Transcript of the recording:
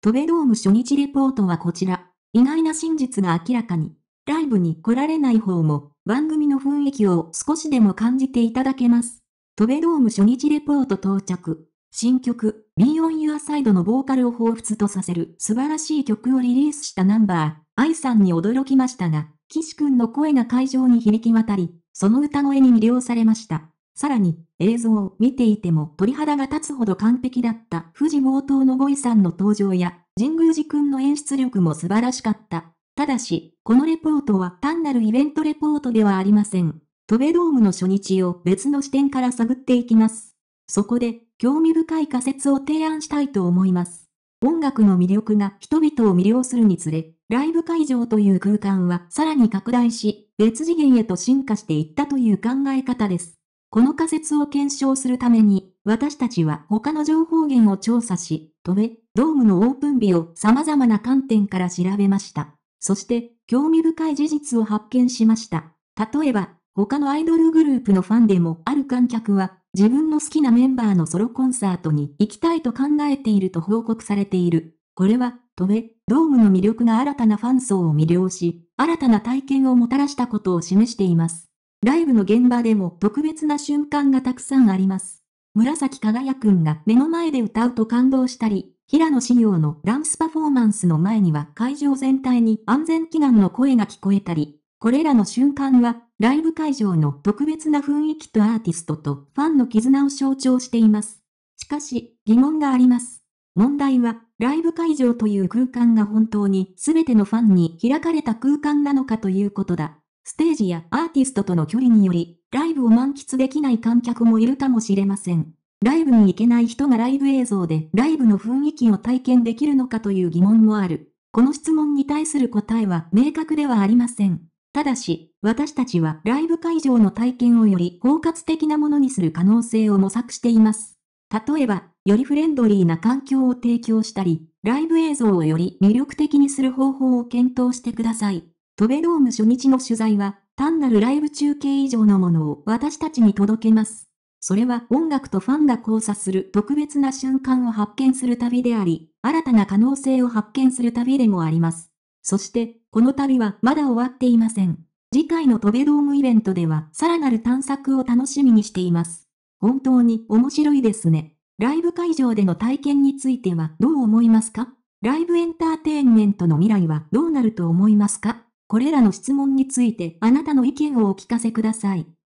トベドーム初日レポートはこちら。意外な真実が明らかに。ライブに来られない方も、番組の雰囲気を少しでも感じていただけます。トベドーム初日レポート到着。新曲、Be y On Your Side のボーカルを彷彿とさせる素晴らしい曲をリリースしたナンバー、愛さんに驚きましたが、岸くんの声が会場に響き渡り、その歌声に魅了されました。さらに、映像を見ていても鳥肌が立つほど完璧だった富士冒頭のゴイさんの登場や、神宮寺君の演出力も素晴らしかった。ただし、このレポートは単なるイベントレポートではありません。トベドームの初日を別の視点から探っていきます。そこで、興味深い仮説を提案したいと思います。音楽の魅力が人々を魅了するにつれ、ライブ会場という空間はさらに拡大し、別次元へと進化していったという考え方です。この仮説を検証するために、私たちは他の情報源を調査し、トべ、ドームのオープン日を様々な観点から調べました。そして、興味深い事実を発見しました。例えば、他のアイドルグループのファンでもある観客は、自分の好きなメンバーのソロコンサートに行きたいと考えていると報告されている。これは、トべ、ドームの魅力が新たなファン層を魅了し、新たな体験をもたらしたことを示しています。ライブの現場でも特別な瞬間がたくさんあります。紫輝くんが目の前で歌うと感動したり、平野紫耀のダンスパフォーマンスの前には会場全体に安全祈願の声が聞こえたり、これらの瞬間はライブ会場の特別な雰囲気とアーティストとファンの絆を象徴しています。しかし、疑問があります。問題は、ライブ会場という空間が本当に全てのファンに開かれた空間なのかということだ。ステージやアーティストとの距離により、ライブを満喫できない観客もいるかもしれません。ライブに行けない人がライブ映像でライブの雰囲気を体験できるのかという疑問もある。この質問に対する答えは明確ではありません。ただし、私たちはライブ会場の体験をより包括的なものにする可能性を模索しています。例えば、よりフレンドリーな環境を提供したり、ライブ映像をより魅力的にする方法を検討してください。トベドーム初日の取材は、単なるライブ中継以上のものを私たちに届けます。それは音楽とファンが交差する特別な瞬間を発見する旅であり、新たな可能性を発見する旅でもあります。そして、この旅はまだ終わっていません。次回のトベドームイベントでは、さらなる探索を楽しみにしています。本当に面白いですね。ライブ会場での体験についてはどう思いますかライブエンターテインメントの未来はどうなると思いますかこれらの質問についてあなたの意見をお聞かせください。